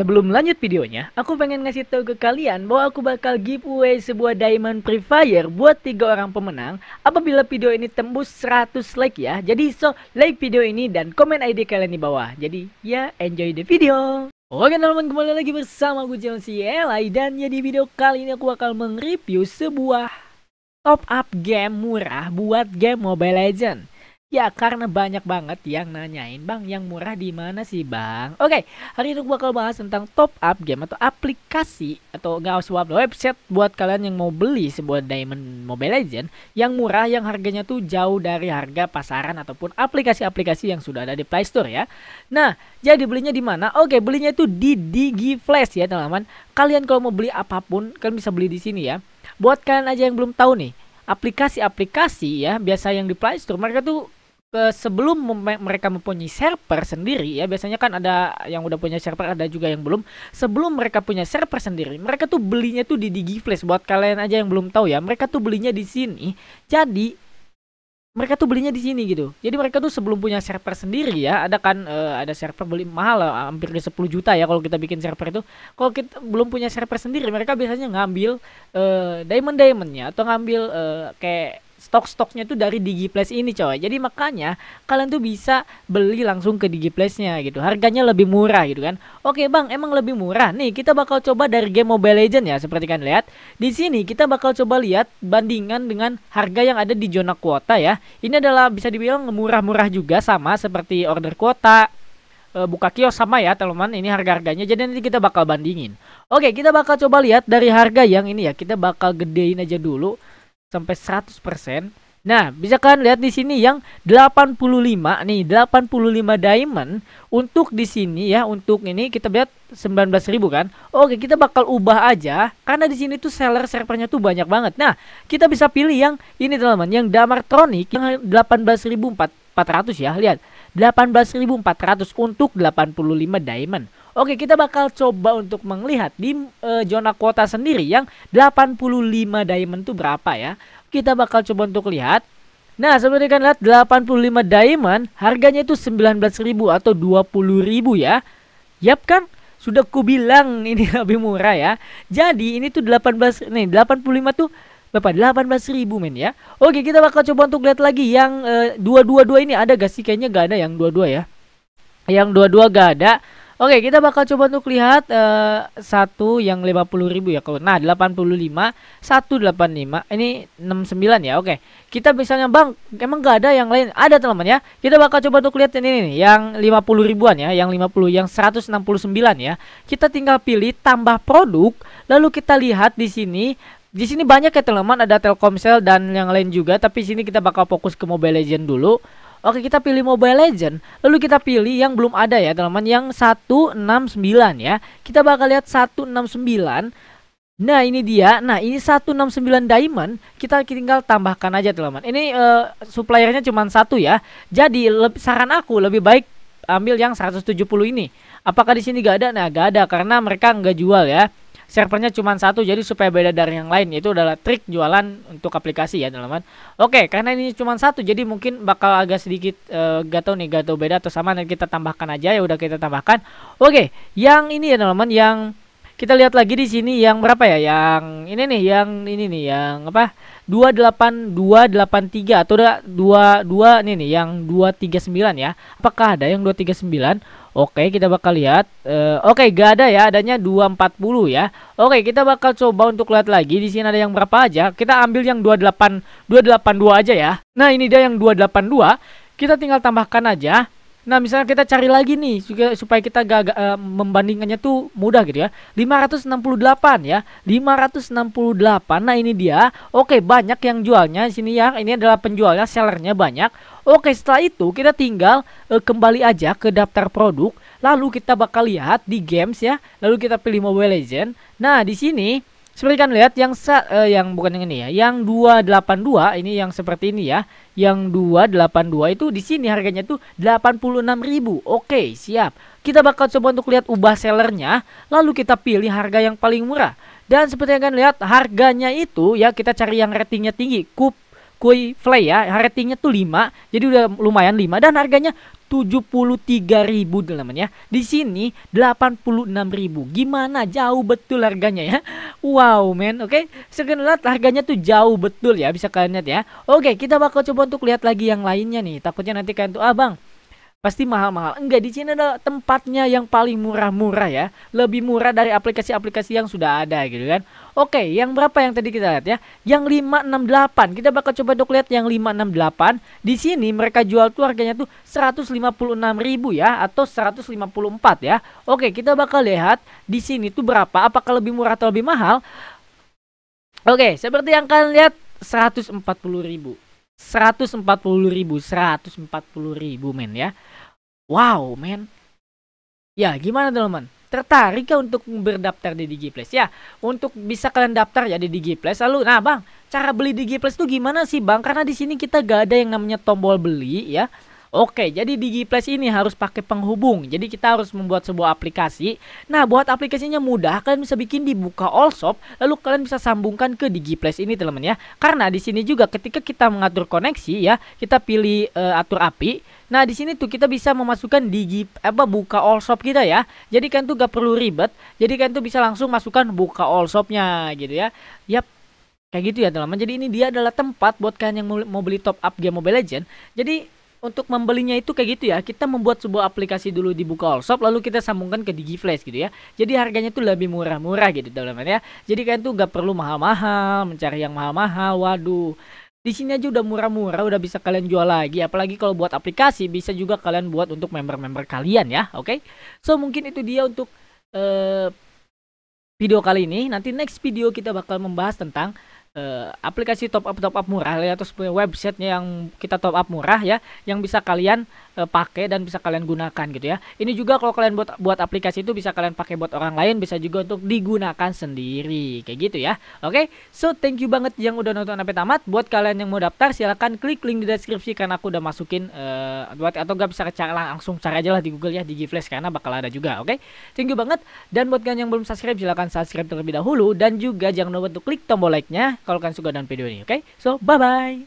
Sebelum lanjut videonya, aku pengen ngasih tahu ke kalian bahwa aku bakal giveaway sebuah diamond free fire buat tiga orang pemenang apabila video ini tembus 100 like ya. Jadi so like video ini dan komen ID kalian di bawah. Jadi ya enjoy the video. Oke teman-teman kembali lagi bersama gue Si Eli dan ya di video kali ini aku bakal mengreview sebuah top up game murah buat game Mobile Legends. Ya karena banyak banget yang nanyain bang yang murah di mana sih bang Oke okay, hari ini gue bakal bahas tentang top up game atau aplikasi Atau gak usah website buat kalian yang mau beli sebuah diamond mobile legend Yang murah yang harganya tuh jauh dari harga pasaran ataupun aplikasi-aplikasi yang sudah ada di Play Store ya Nah jadi belinya di mana? Oke okay, belinya itu di Digiflash ya teman-teman Kalian kalau mau beli apapun kalian bisa beli di sini ya Buat kalian aja yang belum tahu nih aplikasi-aplikasi ya biasa yang di Play Store mereka tuh ke sebelum mereka mempunyai server sendiri ya biasanya kan ada yang udah punya server ada juga yang belum sebelum mereka punya server sendiri mereka tuh belinya tuh di DigiFlash buat kalian aja yang belum tahu ya mereka tuh belinya di sini jadi mereka tuh belinya di sini gitu. Jadi mereka tuh sebelum punya server sendiri ya, ada kan uh, ada server beli mahal hampir di 10 juta ya kalau kita bikin server itu. Kalau kita belum punya server sendiri, mereka biasanya ngambil uh, diamond-diamondnya atau ngambil uh, kayak stok-stoknya tuh dari DigiPlace ini coy. Jadi makanya kalian tuh bisa beli langsung ke DigiPlace-nya gitu. Harganya lebih murah gitu kan. Oke, Bang, emang lebih murah. Nih, kita bakal coba dari game Mobile Legend ya seperti kalian lihat. Di sini kita bakal coba lihat bandingan dengan harga yang ada di zona kuota ya. Ini adalah bisa dibilang murah-murah juga sama seperti order kuota, eh, buka kios sama ya teman-teman ini harga-harganya jadi nanti kita bakal bandingin oke kita bakal coba lihat dari harga yang ini ya kita bakal gedein aja dulu sampai 100%. Nah, bisa kalian lihat di sini yang 85 nih, 85 diamond untuk di sini ya, untuk ini kita lihat 19.000 kan. Oke, kita bakal ubah aja karena di sini tuh seller servernya tuh banyak banget. Nah, kita bisa pilih yang ini teman-teman, yang Damartronic yang 18.400 ya, lihat. 18.400 untuk 85 diamond. Oke, kita bakal coba untuk melihat di e, zona kuota sendiri yang 85 diamond itu berapa ya. Kita bakal coba untuk lihat. Nah, seperti kan lihat 85 diamond harganya itu 19.000 atau 20.000 ya. Yap kan? Sudah kubilang ini lebih murah ya. Jadi ini tuh 18 nih 85 tuh Bapak ribu men ya. Oke, kita bakal coba untuk lihat lagi yang e, dua ini ada gak sih? Kayaknya gak ada yang 22 ya. Yang 22 gak ada. Oke, kita bakal coba untuk lihat uh, satu yang 50.000 ya kalau. Nah, 85, 185, ini 69 ya. Oke. Kita misalnya, Bang, emang gak ada yang lain? Ada, teman ya. Kita bakal coba untuk lihat ini nih, yang 50 ribuan ya, yang 50, yang 169 ya. Kita tinggal pilih tambah produk, lalu kita lihat di sini di sini banyak ya teman, ada Telkomsel dan yang lain juga, tapi sini kita bakal fokus ke Mobile Legend dulu. Oke kita pilih Mobile Legend Lalu kita pilih yang belum ada ya teman-teman Yang 169 ya Kita bakal lihat 169 Nah ini dia Nah ini 169 diamond Kita tinggal tambahkan aja teman-teman Ini uh, suppliernya cuma satu ya Jadi saran aku lebih baik ambil yang 170 ini Apakah di sini gak ada? Nah gak ada karena mereka nggak jual ya servernya cuma satu jadi supaya beda dari yang lain itu adalah trik jualan untuk aplikasi ya teman-teman oke karena ini cuma satu jadi mungkin bakal agak sedikit uh, eh, gak tau nih gak tau beda atau sama nanti kita tambahkan aja ya udah kita tambahkan oke yang ini ya teman-teman yang kita lihat lagi di sini yang berapa ya? Yang ini nih, yang ini nih, yang apa? 28283 atau udah 22 nih nih yang 239 ya. Apakah ada yang 239? Oke, kita bakal lihat. Uh, Oke, gak ada ya, adanya 240 ya. Oke, kita bakal coba untuk lihat lagi di sini ada yang berapa aja. Kita ambil yang 28 282 aja ya. Nah, ini dia yang 282. Kita tinggal tambahkan aja. Nah, misalnya kita cari lagi nih juga supaya kita gak, uh, eh, membandingkannya tuh mudah gitu ya. 568 ya. 568. Nah, ini dia. Oke, banyak yang jualnya sini ya. Ini adalah penjualnya, sellernya banyak. Oke, setelah itu kita tinggal uh, kembali aja ke daftar produk, lalu kita bakal lihat di games ya. Lalu kita pilih Mobile Legend. Nah, di sini seperti kan lihat yang sa, uh, yang bukan yang ini ya, yang 282 ini yang seperti ini ya. Yang 282 itu di sini harganya tuh 86.000. Oke, siap. Kita bakal coba untuk lihat ubah sellernya, lalu kita pilih harga yang paling murah. Dan seperti yang kalian lihat harganya itu ya kita cari yang ratingnya tinggi, Kup Kui Fly ya, ratingnya tuh 5, jadi udah lumayan 5 dan harganya 73.000 teman-teman ya. Di sini ribu, Gimana jauh betul harganya ya? Wow, men. Oke, okay? sekalian harganya tuh jauh betul ya, bisa kalian lihat ya. Oke, okay, kita bakal coba untuk lihat lagi yang lainnya nih. Takutnya nanti kalian tuh abang ah, pasti mahal-mahal. Enggak, di sini ada tempatnya yang paling murah-murah ya. Lebih murah dari aplikasi-aplikasi yang sudah ada gitu kan. Oke, yang berapa yang tadi kita lihat ya? Yang 568. Kita bakal coba dok lihat yang 568. Di sini mereka jual tuh harganya tuh ribu ya atau 154 ya. Oke, kita bakal lihat di sini tuh berapa? Apakah lebih murah atau lebih mahal? Oke, seperti yang kalian lihat 140.000. 140 ribu, 140 ribu men ya. Wow, men. Ya, gimana teman-teman? Tertarik kah untuk berdaftar di DigiPlus? Ya, untuk bisa kalian daftar ya di DigiPlus. Lalu, nah bang, cara beli DigiPlus itu gimana sih bang? Karena di sini kita gak ada yang namanya tombol beli ya. Oke, jadi DigiPlace ini harus pakai penghubung. Jadi kita harus membuat sebuah aplikasi. Nah, buat aplikasinya mudah, kalian bisa bikin di buka all shop, lalu kalian bisa sambungkan ke DigiPlace ini, teman-teman ya. Karena di sini juga ketika kita mengatur koneksi ya, kita pilih uh, atur API. Nah, di sini tuh kita bisa memasukkan digi apa buka all shop kita ya. Jadi kan tuh gak perlu ribet. Jadi kan tuh bisa langsung masukkan buka all nya gitu ya. Yap, Kayak gitu ya teman-teman. Jadi ini dia adalah tempat buat kalian yang mau beli top up game Mobile Legend. Jadi untuk membelinya itu kayak gitu ya kita membuat sebuah aplikasi dulu di buka all shop lalu kita sambungkan ke digiflash gitu ya jadi harganya tuh lebih murah-murah gitu teman-teman ya jadi kalian tuh gak perlu mahal-mahal mencari yang mahal-mahal waduh di sini aja udah murah-murah udah bisa kalian jual lagi apalagi kalau buat aplikasi bisa juga kalian buat untuk member-member kalian ya oke okay? so mungkin itu dia untuk uh, video kali ini nanti next video kita bakal membahas tentang uh, aplikasi top up top up murah ya atau punya websitenya yang kita top up murah ya yang bisa kalian uh, pakai dan bisa kalian gunakan gitu ya ini juga kalau kalian buat buat aplikasi itu bisa kalian pakai buat orang lain bisa juga untuk digunakan sendiri kayak gitu ya oke okay? so thank you banget yang udah nonton sampai tamat buat kalian yang mau daftar silahkan klik link di deskripsi karena aku udah masukin uh, buat atau gak bisa cara langsung cari aja lah di Google ya di Giflash karena bakal ada juga oke okay? thank you banget dan buat kalian yang belum subscribe silahkan subscribe terlebih dahulu dan juga jangan lupa untuk klik tombol like-nya kalau kalian suka dengan video ini. Oke, okay? so bye-bye.